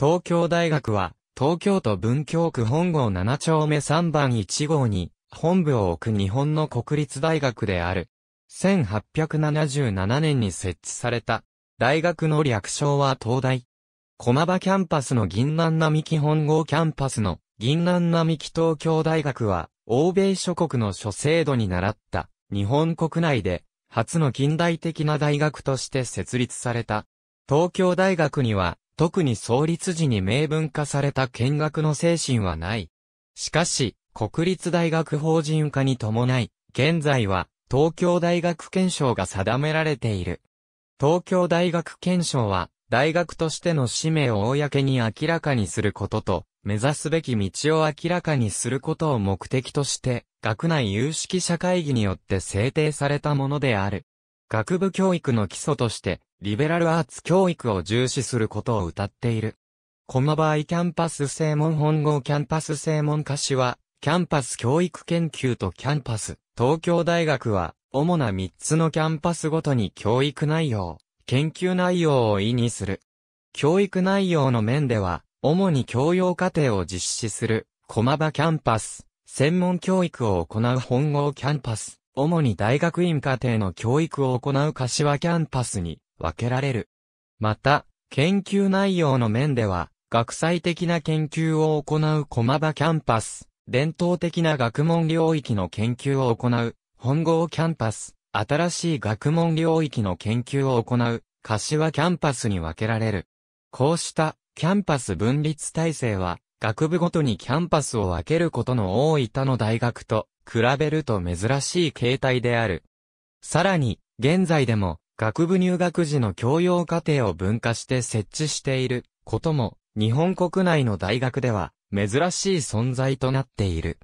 東京大学は、東京都文京区本郷7丁目3番1号に、本部を置く日本の国立大学である。1877年に設置された。大学の略称は東大。駒場キャンパスの銀南並木本郷キャンパスの銀南並木東京大学は、欧米諸国の諸制度に習った、日本国内で、初の近代的な大学として設立された。東京大学には、特に創立時に明文化された見学の精神はない。しかし、国立大学法人化に伴い、現在は東京大学憲章が定められている。東京大学憲章は、大学としての使命を公に明らかにすることと、目指すべき道を明らかにすることを目的として、学内有識者会議によって制定されたものである。学部教育の基礎として、リベラルアーツ教育を重視することを謳っている。この場合キャンパス正門本郷キャンパス正門歌詞は、キャンパス教育研究とキャンパス、東京大学は、主な3つのキャンパスごとに教育内容、研究内容を意味する。教育内容の面では、主に教養課程を実施する、駒場キャンパス、専門教育を行う本郷キャンパス、主に大学院課程の教育を行う柏キャンパスに分けられる。また、研究内容の面では、学際的な研究を行う駒場キャンパス、伝統的な学問領域の研究を行う本郷キャンパス、新しい学問領域の研究を行う柏キャンパスに分けられる。こうしたキャンパス分立体制は、学部ごとにキャンパスを分けることの多い他の大学と比べると珍しい形態である。さらに、現在でも、学部入学時の教養課程を分化して設置していることも、日本国内の大学では、珍しい存在となっている。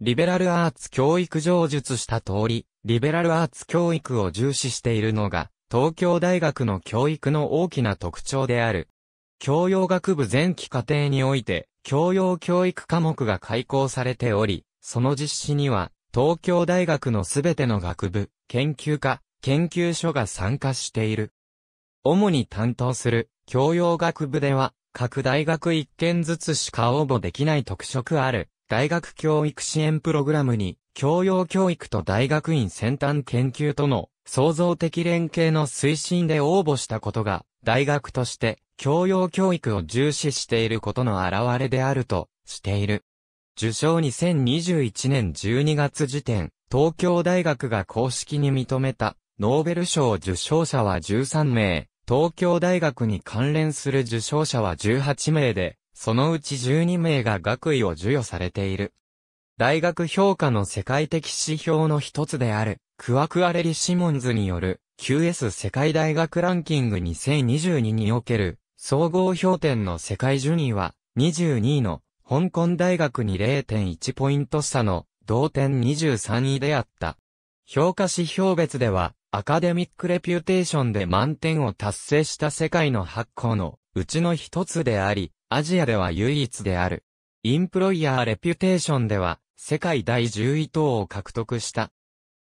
リベラルアーツ教育上述した通り、リベラルアーツ教育を重視しているのが、東京大学の教育の大きな特徴である。教養学部前期課程において、教養教育科目が開講されており、その実施には、東京大学のすべての学部、研究科、研究所が参加している。主に担当する教養学部では、各大学一件ずつしか応募できない特色ある、大学教育支援プログラムに、教養教育と大学院先端研究との創造的連携の推進で応募したことが、大学として教養教育を重視していることの表れであるとしている。受賞2021年12月時点、東京大学が公式に認めた、ノーベル賞受賞者は13名、東京大学に関連する受賞者は18名で、そのうち12名が学位を授与されている。大学評価の世界的指標の一つである、クワクアレリ・シモンズによる QS 世界大学ランキング2022における総合評点の世界順位は22位の香港大学に0.1ポイント差の同点23位であった。評価指標別では、アカデミックレピュテーションで満点を達成した世界の発行のうちの一つであり、アジアでは唯一である。インプロイヤーレピュテーションでは、世界第10位等を獲得した。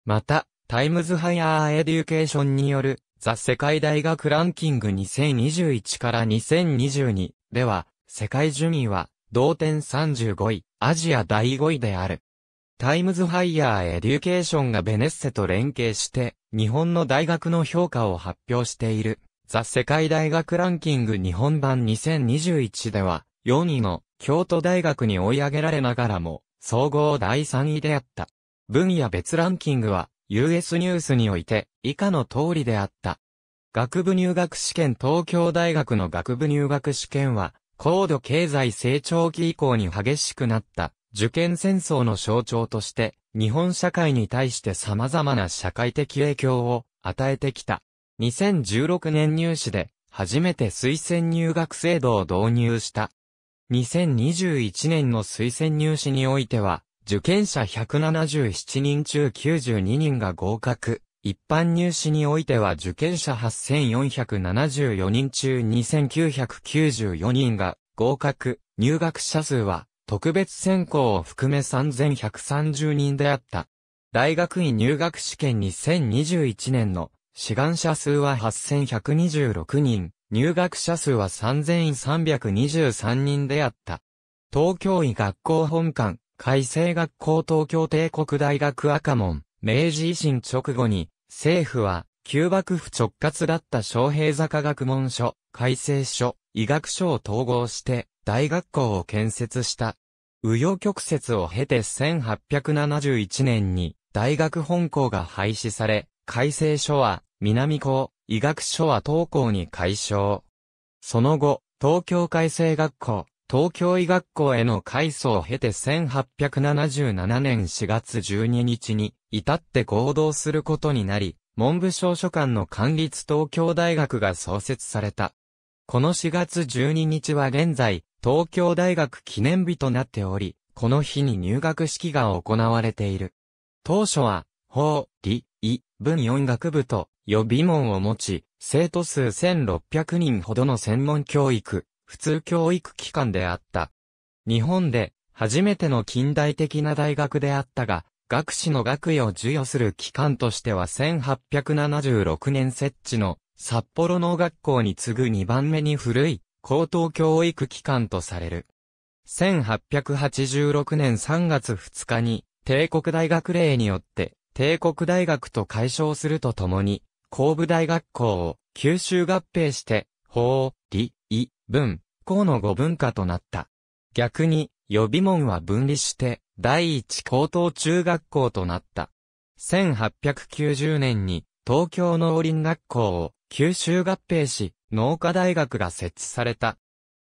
また、タイムズハイアーエデュケーションによる、ザ・世界大学ランキング2021から2022では、世界順位は、同点35位、アジア第5位である。タイムズハイヤーエデュケーションがベネッセと連携して、日本の大学の評価を発表している、ザ・世界大学ランキング日本版2021では、4位の京都大学に追い上げられながらも、総合第3位であった。分野別ランキングは、US ニュースにおいて、以下の通りであった。学部入学試験東京大学の学部入学試験は、高度経済成長期以降に激しくなった受験戦争の象徴として、日本社会に対して様々な社会的影響を与えてきた。2016年入試で初めて推薦入学制度を導入した。2021年の推薦入試においては、受験者177人中92人が合格。一般入試においては受験者8474人中2994人が合格、入学者数は特別選考を含め3130人であった。大学院入学試験2021年の志願者数は8126人、入学者数は3323人であった。東京医学校本館、改正学校東京帝国大学赤門、明治維新直後に政府は、旧幕府直轄だった昌平坂学問所、改正所、医学所を統合して、大学校を建設した。右洋曲折を経て1871年に、大学本校が廃止され、改正所は、南校、医学所は東校に改称。その後、東京改正学校、東京医学校への改装を経て1877年4月12日に至って行動することになり、文部省書館の管理東京大学が創設された。この4月12日は現在、東京大学記念日となっており、この日に入学式が行われている。当初は、法、理、医、文4学部と予備門を持ち、生徒数1600人ほどの専門教育、普通教育機関であった。日本で初めての近代的な大学であったが、学士の学位を授与する機関としては1876年設置の札幌農学校に次ぐ2番目に古い高等教育機関とされる。1886年3月2日に帝国大学令によって帝国大学と解消するとともに、工部大学校を九州合併して、法、文、校の語文化となった。逆に、予備門は分離して、第一高等中学校となった。1890年に、東京農林学校を九州合併し、農科大学が設置された。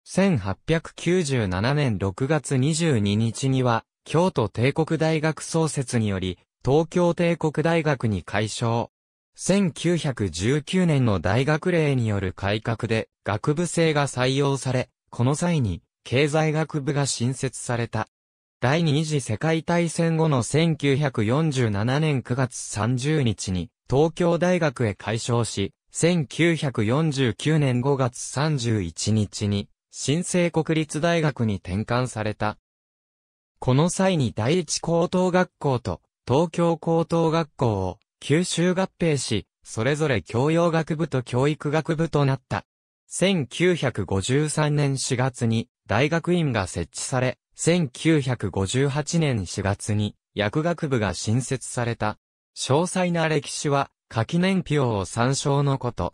1897年6月22日には、京都帝国大学創設により、東京帝国大学に改称。1919年の大学令による改革で学部制が採用され、この際に経済学部が新設された。第二次世界大戦後の1947年9月30日に東京大学へ改称し、1949年5月31日に新生国立大学に転換された。この際に第一高等学校と東京高等学校を九州合併し、それぞれ教養学部と教育学部となった。1953年4月に大学院が設置され、1958年4月に薬学部が新設された。詳細な歴史は、夏季年表を参照のこと。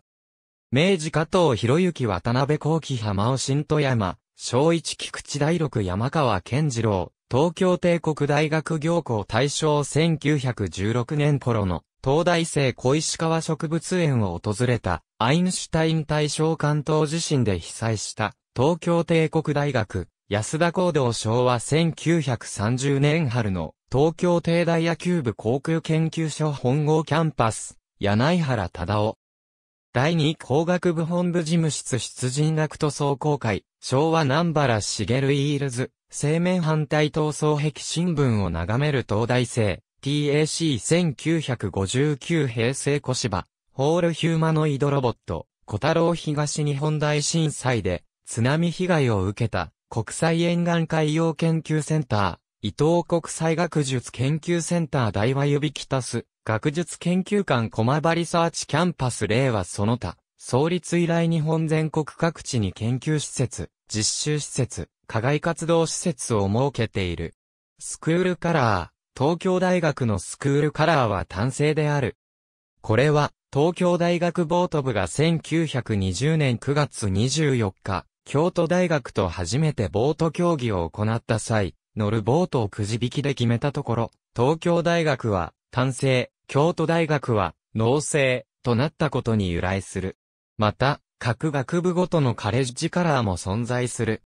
明治加藤博之渡辺幸喜浜尾新富山、小一菊池大六山川健次郎、東京帝国大学行校大正1916年頃の東大生小石川植物園を訪れた、アインシュタイン大正関東地震で被災した、東京帝国大学、安田高堂昭和1930年春の、東京帝大野球部航空研究所本郷キャンパス、柳原忠夫。第二工学部本部事務室出陣学徒総公会、昭和南原茂イールズ、生命反対闘争壁新聞を眺める東大生、TAC1959 平成小芝、ホールヒューマノイドロボット、小太郎東日本大震災で、津波被害を受けた、国際沿岸海洋研究センター、伊東国際学術研究センター大和指北す、学術研究館駒場リサーチキャンパス令和その他、創立以来日本全国各地に研究施設、実習施設、課外活動施設を設けている。スクールカラー、東京大学のスクールカラーは単性である。これは、東京大学ボート部が1920年9月24日、京都大学と初めてボート競技を行った際、乗るボートをくじ引きで決めたところ、東京大学は単性、京都大学は脳性となったことに由来する。また、各学部ごとのカレッジカラーも存在する。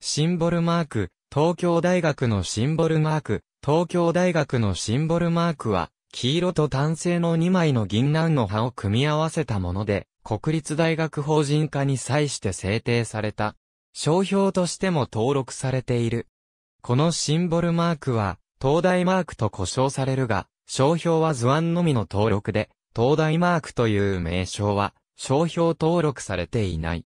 シンボルマーク、東京大学のシンボルマーク、東京大学のシンボルマークは、黄色と単性の2枚の銀杏の葉を組み合わせたもので、国立大学法人化に際して制定された、商標としても登録されている。このシンボルマークは、東大マークと呼称されるが、商標は図案のみの登録で、東大マークという名称は、商標登録されていない。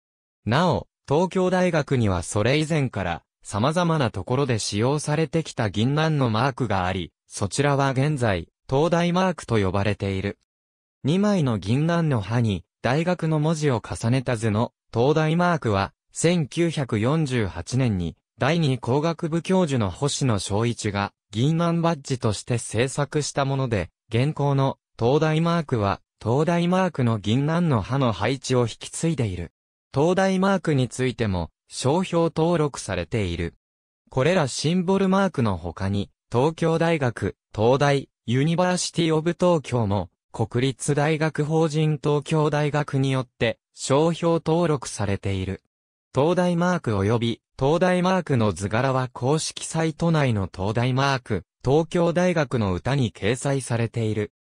なお、東京大学にはそれ以前から、様々なところで使用されてきた銀杏のマークがあり、そちらは現在、東大マークと呼ばれている。2枚の銀杏の葉に、大学の文字を重ねた図の、東大マークは、1948年に、第二工学部教授の星野昭一が、銀杏バッジとして制作したもので、現行の、東大マークは、東大マークの銀杏の葉の配置を引き継いでいる。東大マークについても、商標登録されている。これらシンボルマークの他に、東京大学、東大、ユニバーシティオブ東京も、国立大学法人東京大学によって、商標登録されている。東大マーク及び、東大マークの図柄は公式サイト内の東大マーク、東京大学の歌に掲載されている。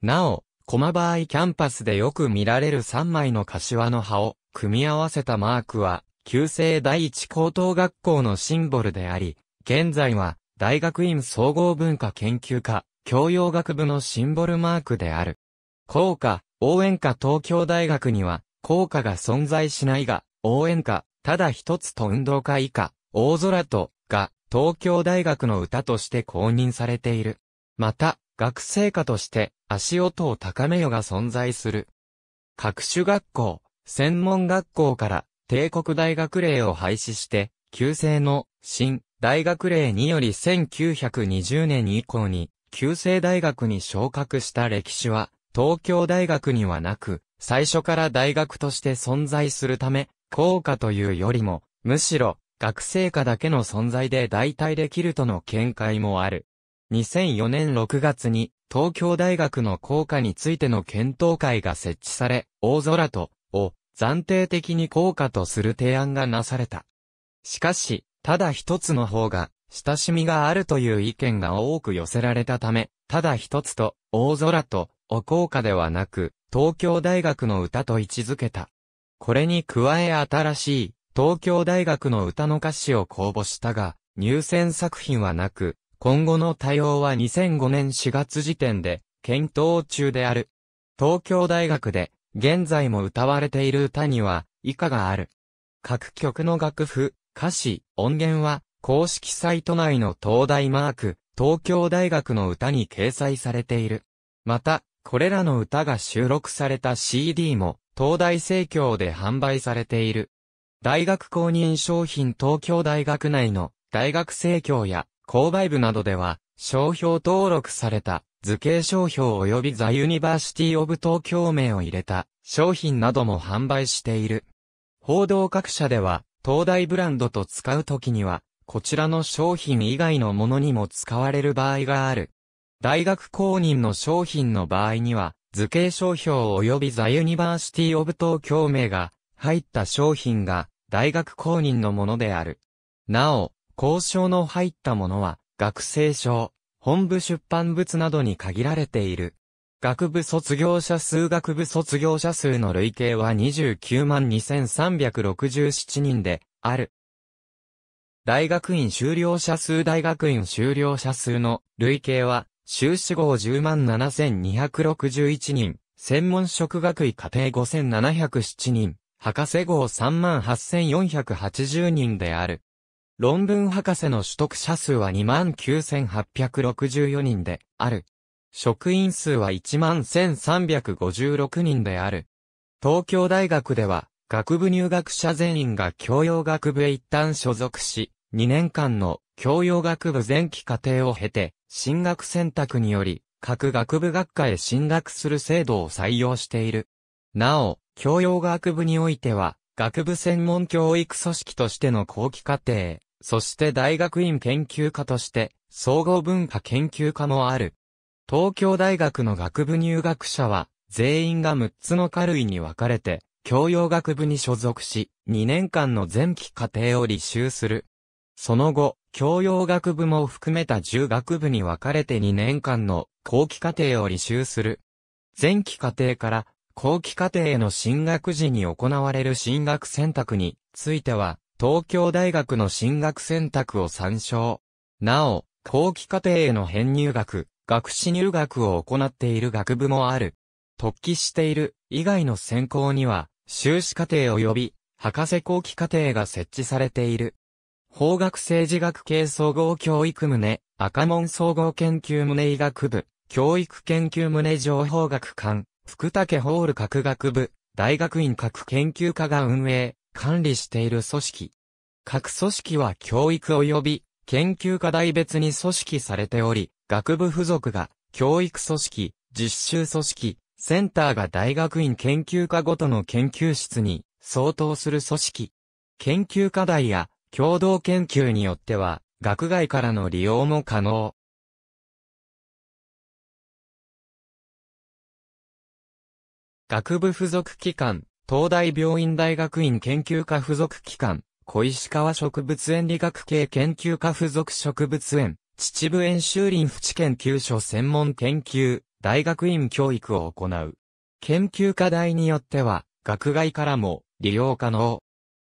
なお、駒場合イキャンパスでよく見られる3枚の柏の葉を組み合わせたマークは、旧制第一高等学校のシンボルであり、現在は、大学院総合文化研究科、教養学部のシンボルマークである。校歌、応援歌東京大学には、校歌が存在しないが、応援歌、ただ一つと運動会以下、大空と、が、東京大学の歌として公認されている。また、学生歌として、足音を高めよが存在する。各種学校、専門学校から、帝国大学令を廃止して、旧制の新大学令により1920年以降に、旧制大学に昇格した歴史は、東京大学にはなく、最初から大学として存在するため、校歌というよりも、むしろ、学生科だけの存在で代替できるとの見解もある。2004年6月に、東京大学の校歌についての検討会が設置され、大空と、を、暫定的に効果とする提案がなされた。しかし、ただ一つの方が、親しみがあるという意見が多く寄せられたため、ただ一つと、大空と、お効果ではなく、東京大学の歌と位置づけた。これに加え新しい、東京大学の歌の歌詞を公募したが、入選作品はなく、今後の対応は2005年4月時点で、検討中である。東京大学で、現在も歌われている歌には、以下がある。各曲の楽譜、歌詞、音源は、公式サイト内の東大マーク、東京大学の歌に掲載されている。また、これらの歌が収録された CD も、東大生協で販売されている。大学公認商品東京大学内の大学生協や購買部などでは商標登録された図形商標及びザ・ユニバーシティ・オブ東京名を入れた商品なども販売している。報道各社では、東大ブランドと使うときには、こちらの商品以外のものにも使われる場合がある。大学公認の商品の場合には、図形商標及びザ・ユニバーシティ・オブ東京名が入った商品が大学公認のものである。なお、交渉の入ったものは学生証、本部出版物などに限られている。学部卒業者数学部卒業者数の累計は29万2367人である。大学院修了者数大学院修了者数の累計は修士号10万7261人、専門職学位課程5707人、博士号3万8480人である。論文博士の取得者数は29,864人である。職員数は11,356人である。東京大学では、学部入学者全員が教養学部へ一旦所属し、2年間の教養学部前期課程を経て、進学選択により、各学部学科へ進学する制度を採用している。なお、教養学部においては、学部専門教育組織としての後期課程、そして大学院研究科として、総合文化研究科もある。東京大学の学部入学者は、全員が6つの科類に分かれて、教養学部に所属し、2年間の前期課程を履修する。その後、教養学部も含めた10学部に分かれて2年間の後期課程を履修する。前期課程から後期課程への進学時に行われる進学選択については、東京大学の進学選択を参照。なお、後期課程への編入学、学士入学を行っている学部もある。突起している以外の専攻には、修士課程及び博士後期課程が設置されている。法学政治学系総合教育棟、赤門総合研究棟医学部、教育研究棟情報学館、福武ホール各学部、大学院各研究科が運営、管理している組織。各組織は教育及び研究課題別に組織されており、学部付属が教育組織、実習組織、センターが大学院研究科ごとの研究室に相当する組織。研究課題や共同研究によっては、学外からの利用も可能。学部付属機関、東大病院大学院研究科附属機関、小石川植物園理学系研究科附属植物園、秩父園修林淵研究所専門研究、大学院教育を行う。研究課題によっては、学外からも利用可能。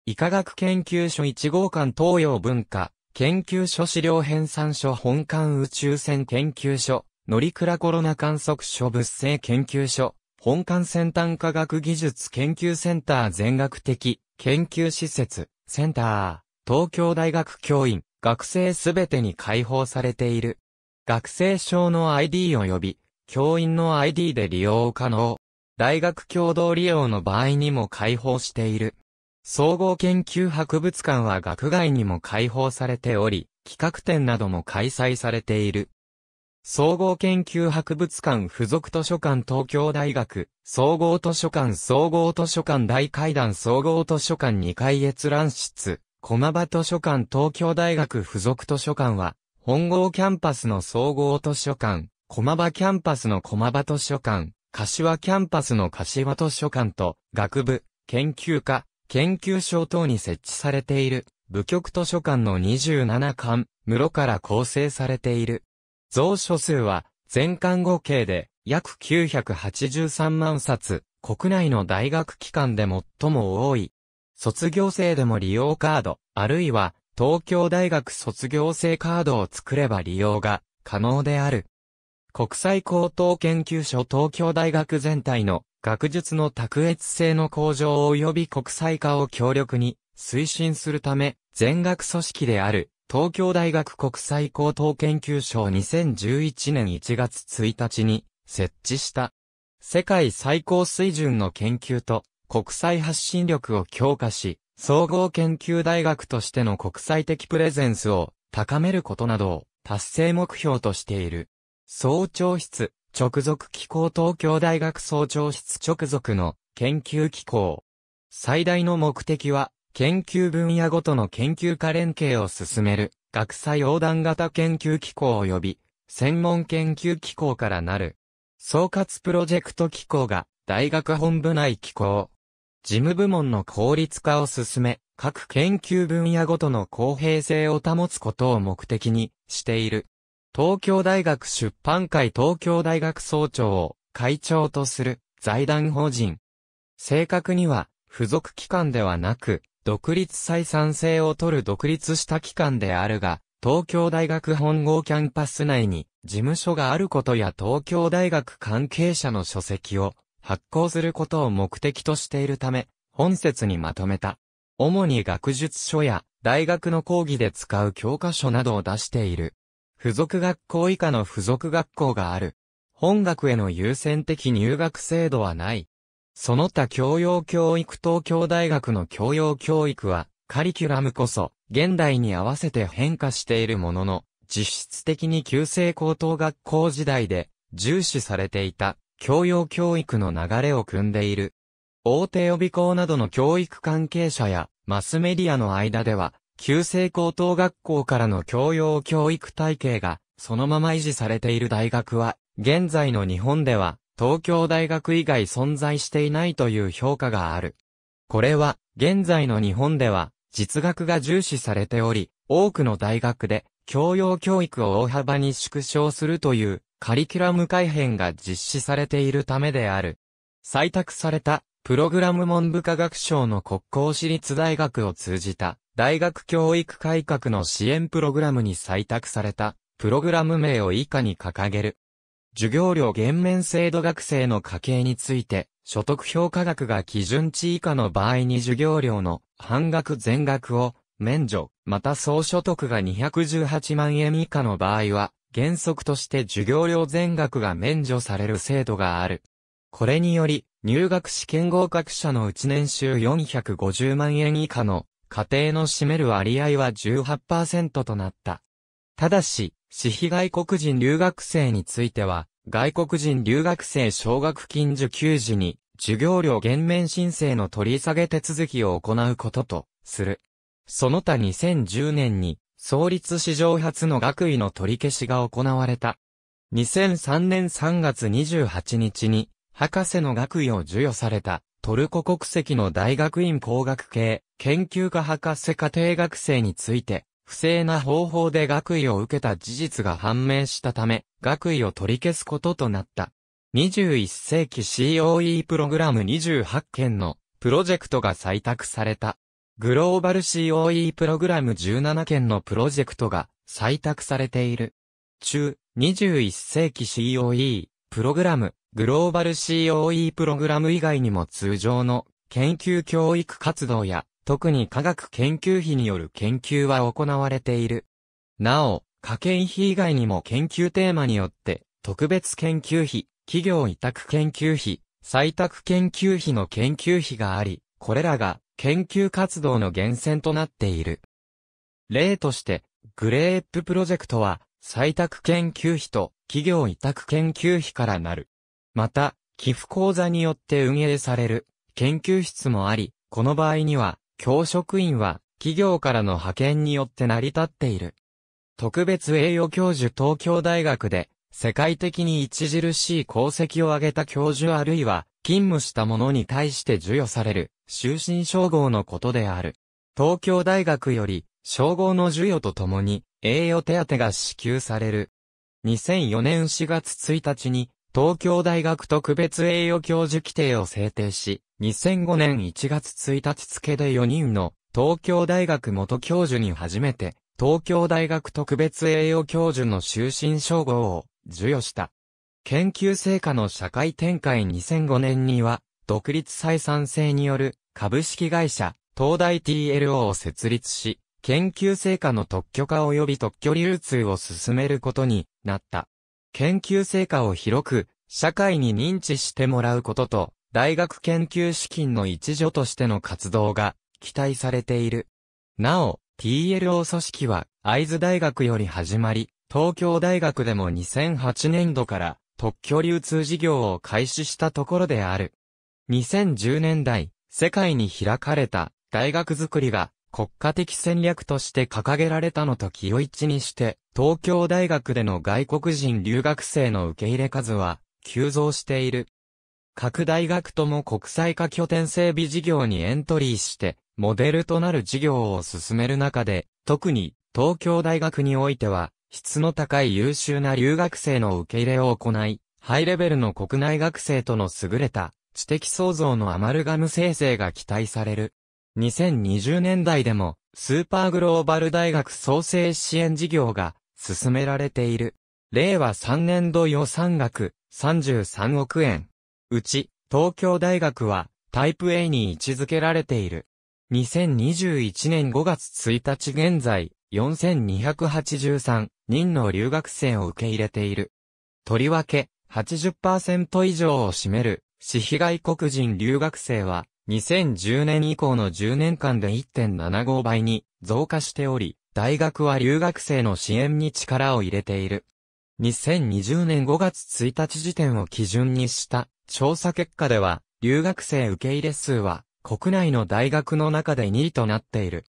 医科学研究所1号館東洋文化、研究所資料編纂所本館宇宙船研究所、乗鞍コロナ観測所物性研究所、本館先端科学技術研究センター全学的研究施設センター東京大学教員学生すべてに開放されている。学生証の ID 及び教員の ID で利用可能。大学共同利用の場合にも開放している。総合研究博物館は学外にも開放されており、企画展なども開催されている。総合研究博物館附属図書館東京大学、総合図書館総合図書館大階段総合図書館2階閲覧室、駒場図書館東京大学附属図書館は、本郷キャンパスの総合図書館、駒場キャンパスの駒場図書館、柏キャンパスの柏図書館と、学部、研究科、研究所等に設置されている、部局図書館の27館、室から構成されている。蔵書数は、全館合計で約983万冊、国内の大学機関で最も多い。卒業生でも利用カード、あるいは東京大学卒業生カードを作れば利用が可能である。国際高等研究所東京大学全体の学術の卓越性の向上及び国際化を強力に推進するため、全学組織である東京大学国際高等研究所2011年1月1日に設置した。世界最高水準の研究と国際発信力を強化し、総合研究大学としての国際的プレゼンスを高めることなどを達成目標としている。総長室、直属機構東京大学総長室直属の研究機構。最大の目的は研究分野ごとの研究家連携を進める、学際横断型研究機構及び、専門研究機構からなる、総括プロジェクト機構が、大学本部内機構。事務部門の効率化を進め、各研究分野ごとの公平性を保つことを目的にしている。東京大学出版会東京大学総長を会長とする財団法人。正確には付属機関ではなく、独立採算性を取る独立した機関であるが、東京大学本郷キャンパス内に事務所があることや東京大学関係者の書籍を発行することを目的としているため、本節にまとめた。主に学術書や大学の講義で使う教科書などを出している。付属学校以下の付属学校がある。本学への優先的入学制度はない。その他教養教育東京大学の教養教育は、カリキュラムこそ、現代に合わせて変化しているものの、実質的に旧制高等学校時代で、重視されていた、教養教育の流れを組んでいる。大手予備校などの教育関係者や、マスメディアの間では、旧制高等学校からの教養教育体系が、そのまま維持されている大学は、現在の日本では、東京大学以外存在していないという評価がある。これは、現在の日本では、実学が重視されており、多くの大学で、教養教育を大幅に縮小するという、カリキュラム改変が実施されているためである。採択された、プログラム文部科学省の国公私立大学を通じた、大学教育改革の支援プログラムに採択された、プログラム名を以下に掲げる。授業料減免制度学生の家計について、所得評価額が基準値以下の場合に授業料の半額全額を免除、また総所得が218万円以下の場合は、原則として授業料全額が免除される制度がある。これにより、入学試験合格者のうち年収450万円以下の家庭の占める割合は18%となった。ただし、私費外国人留学生については、外国人留学生奨学金受給時に、授業料減免申請の取り下げ手続きを行うことと、する。その他2010年に、創立史上初の学位の取り消しが行われた。2003年3月28日に、博士の学位を授与された、トルコ国籍の大学院工学系、研究科博士課程学生について、不正な方法で学位を受けた事実が判明したため、学位を取り消すこととなった。21世紀 COE プログラム28件のプロジェクトが採択された。グローバル COE プログラム17件のプロジェクトが採択されている。中、21世紀 COE プログラム、グローバル COE プログラム以外にも通常の研究教育活動や特に科学研究費による研究は行われている。なお、科研費以外にも研究テーマによって、特別研究費、企業委託研究費、採択研究費の研究費があり、これらが研究活動の源泉となっている。例として、グレーププロジェクトは、採択研究費と企業委託研究費からなる。また、寄付講座によって運営される研究室もあり、この場合には、教職員は、企業からの派遣によって成り立っている。特別栄誉教授東京大学で、世界的に著しい功績を挙げた教授あるいは、勤務した者に対して授与される、終身称号のことである。東京大学より、称号の授与とともに、栄誉手当が支給される。2004年4月1日に、東京大学特別栄誉教授規定を制定し、2005年1月1日付で4人の東京大学元教授に初めて、東京大学特別栄誉教授の終身称号を授与した。研究成果の社会展開2005年には、独立採算制による株式会社、東大 TLO を設立し、研究成果の特許化及び特許流通を進めることになった。研究成果を広く、社会に認知してもらうことと、大学研究資金の一助としての活動が期待されている。なお、TLO 組織は、会津大学より始まり、東京大学でも2008年度から特許流通事業を開始したところである。2010年代、世界に開かれた大学づくりが国家的戦略として掲げられたのと気を一にして、東京大学での外国人留学生の受け入れ数は急増している。各大学とも国際化拠点整備事業にエントリーして、モデルとなる事業を進める中で、特に東京大学においては、質の高い優秀な留学生の受け入れを行い、ハイレベルの国内学生との優れた知的創造のアマルガム生成が期待される。2020年代でも、スーパーグローバル大学創生支援事業が進められている。令和3年度予算額33億円。うち、東京大学はタイプ A に位置づけられている。2021年5月1日現在、4283人の留学生を受け入れている。とりわけ、80%以上を占める、私被外国人留学生は、2010年以降の10年間で1.75倍に増加しており、大学は留学生の支援に力を入れている。2020年5月1日時点を基準にした調査結果では、留学生受け入れ数は国内の大学の中で2位となっている。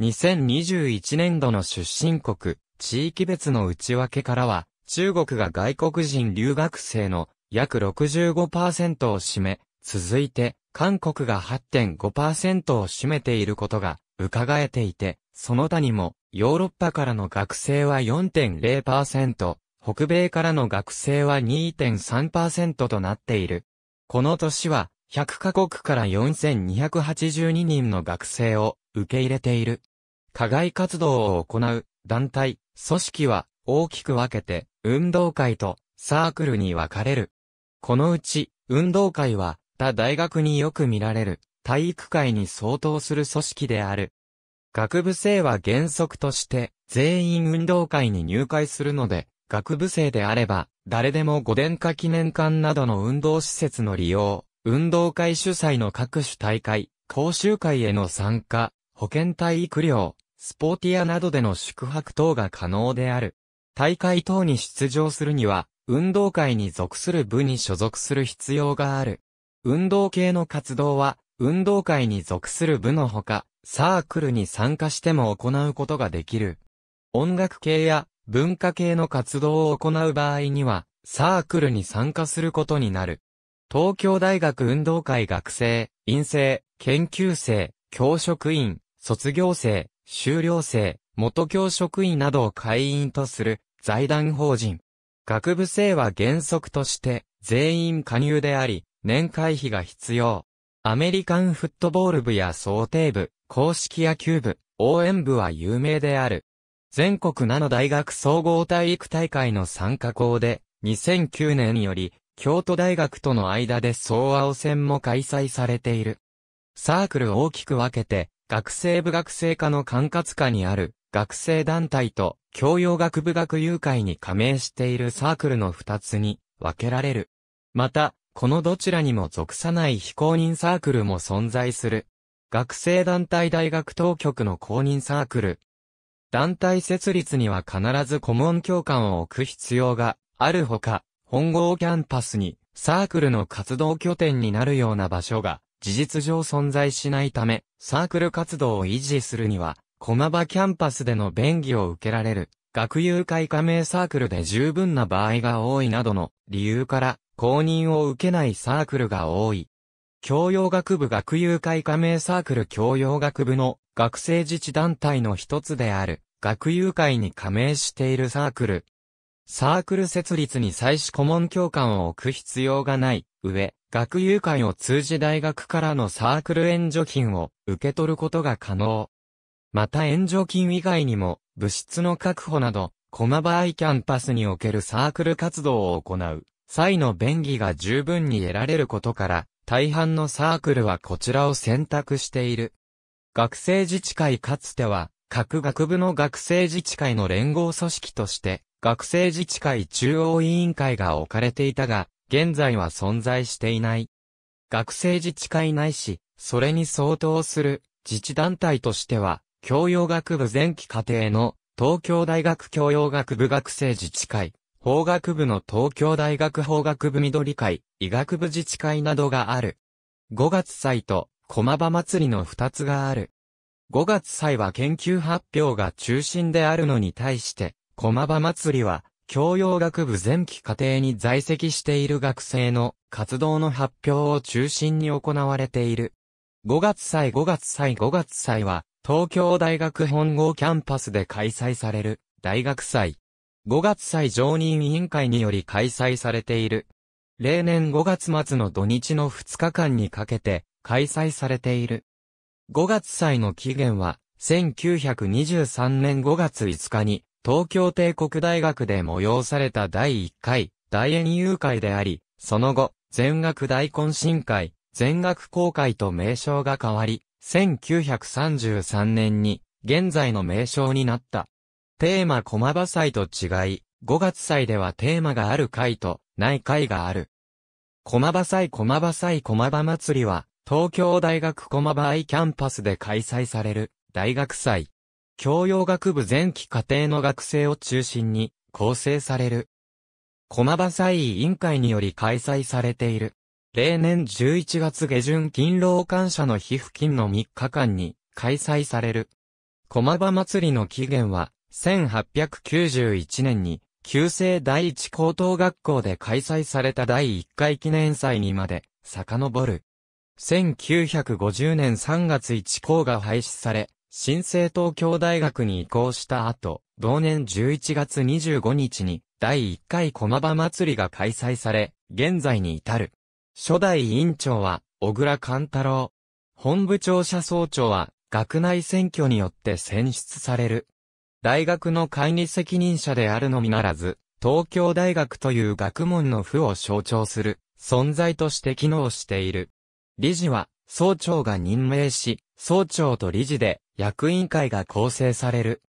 2021年度の出身国、地域別の内訳からは、中国が外国人留学生の約65%を占め、続いて韓国が8.5%を占めていることが伺えていて、その他にも、ヨーロッパからの学生は4.0%、北米からの学生は2.3%となっている。この年は、100カ国から4282人の学生を受け入れている。課外活動を行う団体、組織は大きく分けて運動会とサークルに分かれる。このうち運動会は他大学によく見られる、体育会に相当する組織である。学部生は原則として、全員運動会に入会するので、学部生であれば、誰でも五殿下記念館などの運動施設の利用、運動会主催の各種大会、講習会への参加、保健体育寮、スポーティアなどでの宿泊等が可能である。大会等に出場するには、運動会に属する部に所属する必要がある。運動系の活動は、運動会に属する部のほか、サークルに参加しても行うことができる。音楽系や文化系の活動を行う場合には、サークルに参加することになる。東京大学運動会学生、院生、研究生、教職員、卒業生、修了生、元教職員などを会員とする財団法人。学部生は原則として全員加入であり、年会費が必要。アメリカンフットボール部や想定部、公式野球部、応援部は有名である。全国7大学総合体育大会の参加校で、2009年より、京都大学との間で総青戦も開催されている。サークル大きく分けて、学生部学生課の管轄下にある、学生団体と、教養学部学友会に加盟しているサークルの2つに分けられる。また、このどちらにも属さない非公認サークルも存在する。学生団体大学当局の公認サークル。団体設立には必ず顧問教官を置く必要があるほか、本郷キャンパスにサークルの活動拠点になるような場所が事実上存在しないため、サークル活動を維持するには、駒場キャンパスでの便宜を受けられる、学友会加盟サークルで十分な場合が多いなどの理由から、公認を受けないサークルが多い。教養学部学友会加盟サークル教養学部の学生自治団体の一つである学友会に加盟しているサークル。サークル設立に際し顧問教官を置く必要がない上、学友会を通じ大学からのサークル援助金を受け取ることが可能。また援助金以外にも、物質の確保など、駒場アイキャンパスにおけるサークル活動を行う。際の便宜が十分に得られることから、大半のサークルはこちらを選択している。学生自治会かつては、各学部の学生自治会の連合組織として、学生自治会中央委員会が置かれていたが、現在は存在していない。学生自治会ないし、それに相当する自治団体としては、教養学部前期課程の東京大学教養学部学生自治会、法学部の東京大学法学部緑会、医学部自治会などがある。5月祭と、駒場祭りの2つがある。5月祭は研究発表が中心であるのに対して、駒場祭りは、教養学部前期課程に在籍している学生の活動の発表を中心に行われている。5月祭5月祭5月祭は、東京大学本郷キャンパスで開催される大学祭。5月祭常任委員会により開催されている。例年5月末の土日の2日間にかけて開催されている。5月祭の期限は、1923年5月5日に、東京帝国大学で催された第1回大演遊会であり、その後、全学大懇親会、全学公会と名称が変わり、1933年に現在の名称になった。テーマ駒場祭と違い、5月祭ではテーマがある会と、ない会がある。駒場祭駒場祭駒場祭りは、東京大学駒場イキャンパスで開催される、大学祭。教養学部前期課程の学生を中心に、構成される。駒場祭委員会により開催されている。例年11月下旬勤労感謝の日付近の3日間に開催される。駒場祭りの起源は1891年に、旧制第一高等学校で開催された第一回記念祭にまで、遡る。1950年3月1校が廃止され、新生東京大学に移行した後、同年11月25日に、第一回駒場祭りが開催され、現在に至る。初代委員長は、小倉勘太郎。本部庁舎総長は、学内選挙によって選出される。大学の管理責任者であるのみならず、東京大学という学問の負を象徴する存在として機能している。理事は、総長が任命し、総長と理事で役員会が構成される。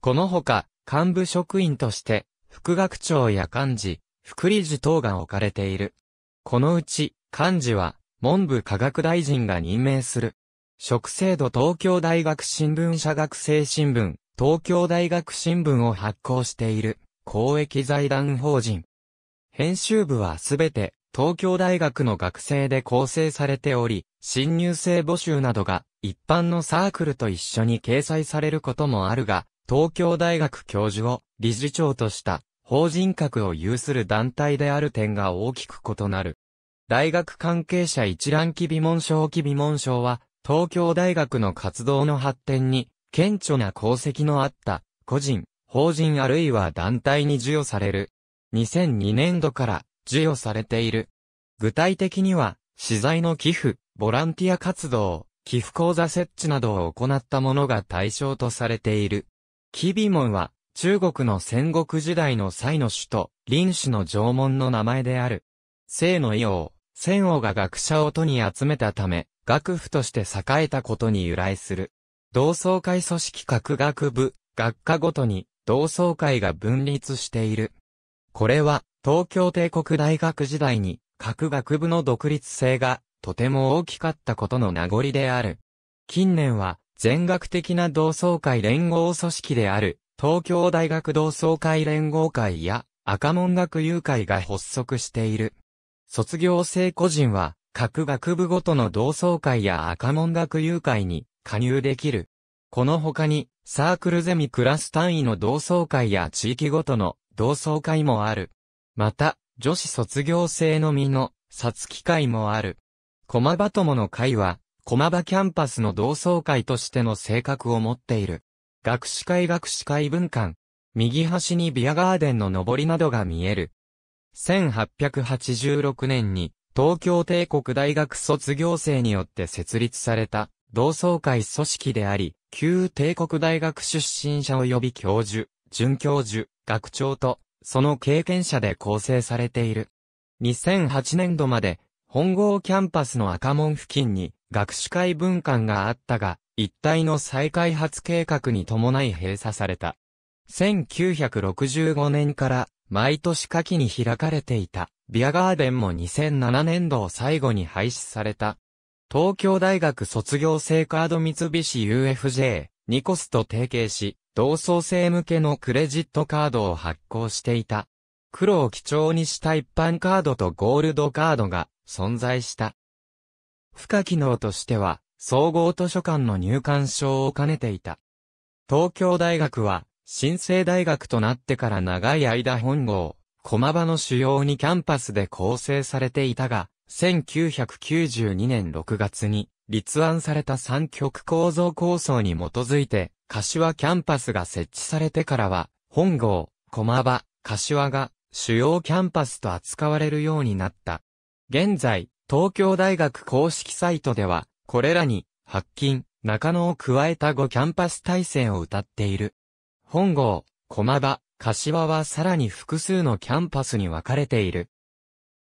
このほか、幹部職員として、副学長や幹事、副理事等が置かれている。このうち、幹事は、文部科学大臣が任命する。食制度東京大学新聞社学生新聞、東京大学新聞を発行している公益財団法人。編集部はすべて東京大学の学生で構成されており、新入生募集などが一般のサークルと一緒に掲載されることもあるが、東京大学教授を理事長とした法人格を有する団体である点が大きく異なる。大学関係者一覧記備問賞記備問賞は、東京大学の活動の発展に顕著な功績のあった、個人、法人あるいは団体に授与される。2002年度から授与されている。具体的には、資材の寄付、ボランティア活動、寄付講座設置などを行ったものが対象とされている。キビモンは、中国の戦国時代の際の首都、林市の縄文の名前である。聖の伊王、仙王が学者を都に集めたため、学府として栄えたことに由来する。同窓会組織各学部、学科ごとに同窓会が分立している。これは東京帝国大学時代に各学部の独立性がとても大きかったことの名残である。近年は全学的な同窓会連合組織である東京大学同窓会連合会や赤門学友会が発足している。卒業生個人は各学部ごとの同窓会や赤門学友会に加入できる。この他に、サークルゼミクラス単位の同窓会や地域ごとの同窓会もある。また、女子卒業生のみの殺機会もある。駒場友の会は、駒場キャンパスの同窓会としての性格を持っている。学士会学士会文館。右端にビアガーデンの上りなどが見える。1886年に東京帝国大学卒業生によって設立された同窓会組織であり、旧帝国大学出身者及び教授、准教授、学長と、その経験者で構成されている。2008年度まで、本郷キャンパスの赤門付近に、学士会文館があったが、一帯の再開発計画に伴い閉鎖された。1965年から毎年夏季に開かれていたビアガーデンも2007年度を最後に廃止された。東京大学卒業生カード三菱 UFJ、ニコスと提携し、同窓生向けのクレジットカードを発行していた。黒を基調にした一般カードとゴールドカードが存在した。付加機能としては、総合図書館の入館証を兼ねていた。東京大学は、新生大学となってから長い間本郷、駒場の主要にキャンパスで構成されていたが、1992年6月に立案された三極構造構想に基づいて、柏キャンパスが設置されてからは、本郷、駒場、柏が主要キャンパスと扱われるようになった。現在、東京大学公式サイトでは、これらに、発金、中野を加えた5キャンパス体制を謳っている。本郷、駒場、柏はさらに複数のキャンパスに分かれている。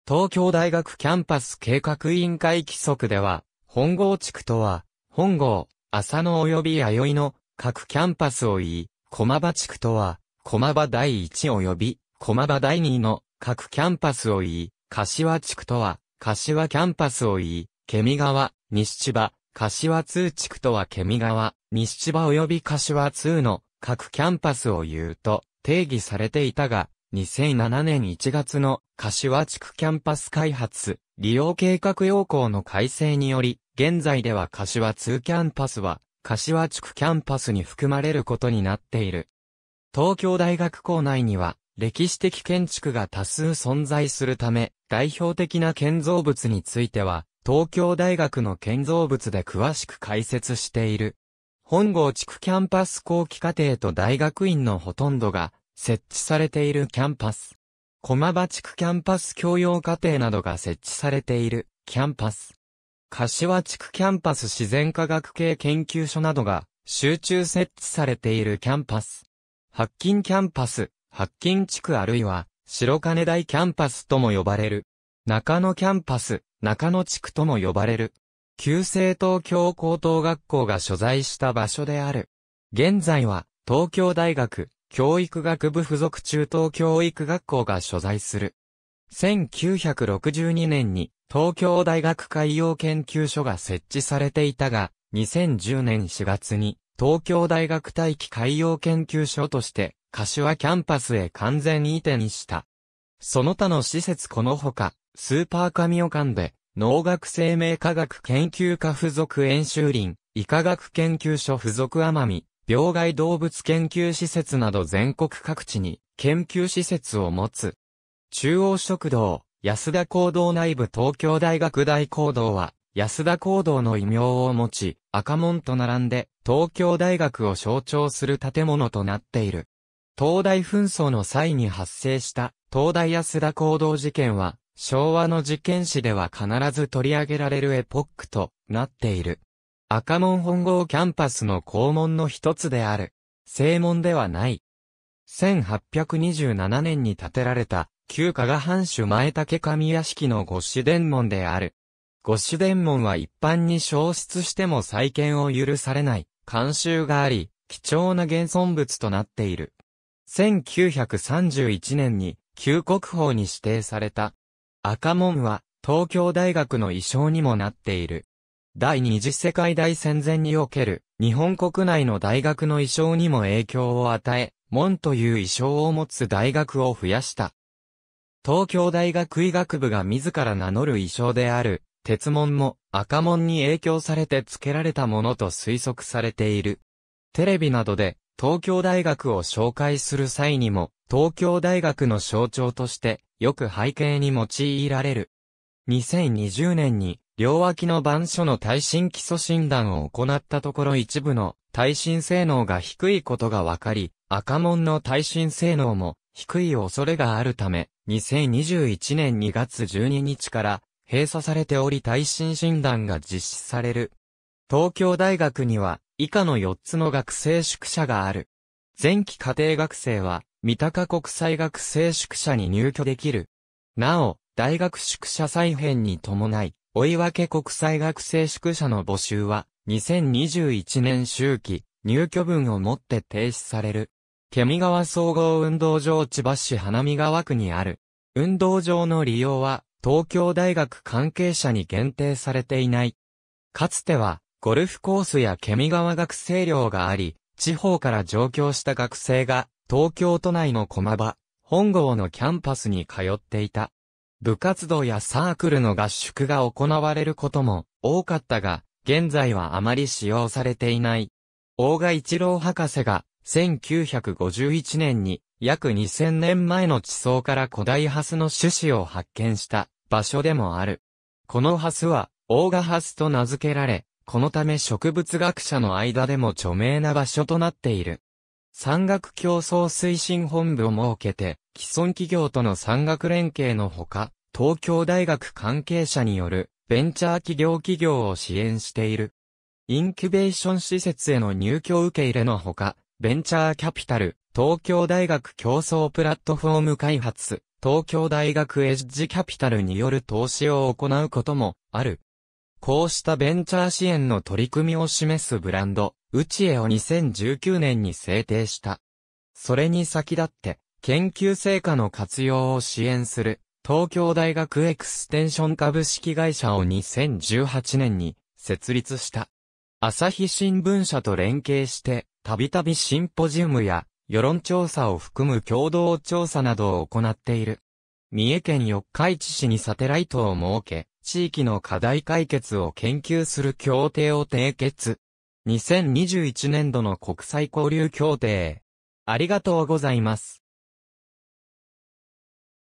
東京大学キャンパス計画委員会規則では、本郷地区とは、本郷、浅野及び弥生の各キャンパスを言い、駒場地区とは、駒場第1及び駒場第2の各キャンパスを言い、柏地区とは、柏キャンパスを言い、ケミ川、西千葉、柏通地区とはケミ川、西千葉及び柏通の各キャンパスを言うと定義されていたが、2007年1月の柏地区キャンパス開発、利用計画要項の改正により、現在では柏2キャンパスは、柏地区キャンパスに含まれることになっている。東京大学校内には、歴史的建築が多数存在するため、代表的な建造物については、東京大学の建造物で詳しく解説している。本郷地区キャンパス後期課程と大学院のほとんどが、設置されているキャンパス。駒場地区キャンパス教養課程などが設置されているキャンパス。柏地区キャンパス自然科学系研究所などが集中設置されているキャンパス。白金キャンパス、白金地区あるいは白金台キャンパスとも呼ばれる。中野キャンパス、中野地区とも呼ばれる。旧西東京高等学校が所在した場所である。現在は東京大学、教育学部附属中等教育学校が所在する。1962年に東京大学海洋研究所が設置されていたが、2010年4月に東京大学大気海洋研究所として柏キャンパスへ完全移転した。その他の施設このほか、スーパーカミオ館で、農学生命科学研究科附属演習林、医科学研究所附属奄美、病害動物研究施設など全国各地に研究施設を持つ。中央食堂、安田講堂内部東京大学大講堂は、安田講堂の異名を持ち、赤門と並んで、東京大学を象徴する建物となっている。東大紛争の際に発生した東大安田講堂事件は、昭和の事件史では必ず取り上げられるエポックとなっている。赤門本郷キャンパスの校門の一つである。正門ではない。1827年に建てられた、旧加賀藩主前竹上屋敷の御子伝門である。御子伝門は一般に消失しても再建を許されない、慣習があり、貴重な現存物となっている。1931年に、旧国宝に指定された。赤門は、東京大学の遺称にもなっている。第二次世界大戦前における日本国内の大学の衣装にも影響を与え、門という衣装を持つ大学を増やした。東京大学医学部が自ら名乗る衣装である、鉄門も赤門に影響されて付けられたものと推測されている。テレビなどで東京大学を紹介する際にも、東京大学の象徴としてよく背景に用いられる。2020年に、両脇の板書の耐震基礎診断を行ったところ一部の耐震性能が低いことが分かり、赤門の耐震性能も低い恐れがあるため、2021年2月12日から閉鎖されており耐震診断が実施される。東京大学には以下の4つの学生宿舎がある。前期家庭学生は三鷹国際学生宿舎に入居できる。なお、大学宿舎再編に伴い、追分国際学生宿舎の募集は、2021年秋季、入居分をもって停止される。ケミ川総合運動場千葉市花見川区にある。運動場の利用は、東京大学関係者に限定されていない。かつては、ゴルフコースやケミ川学生寮があり、地方から上京した学生が、東京都内の駒場、本郷のキャンパスに通っていた。部活動やサークルの合宿が行われることも多かったが、現在はあまり使用されていない。大賀一郎博士が1951年に約2000年前の地層から古代ハスの種子を発見した場所でもある。このハスは大賀ハスと名付けられ、このため植物学者の間でも著名な場所となっている。産学競争推進本部を設けて、既存企業との産学連携のほか、東京大学関係者によるベンチャー企業企業を支援している。インキュベーション施設への入居受け入れのほか、ベンチャーキャピタル、東京大学競争プラットフォーム開発、東京大学エッジキャピタルによる投資を行うこともある。こうしたベンチャー支援の取り組みを示すブランド、ウチエを2019年に制定した。それに先立って、研究成果の活用を支援する、東京大学エクステンション株式会社を2018年に設立した。朝日新聞社と連携して、たびたびシンポジウムや世論調査を含む共同調査などを行っている。三重県四日市市にサテライトを設け、地域の課題解決を研究する協定を締結。2021年度の国際交流協定。ありがとうございます。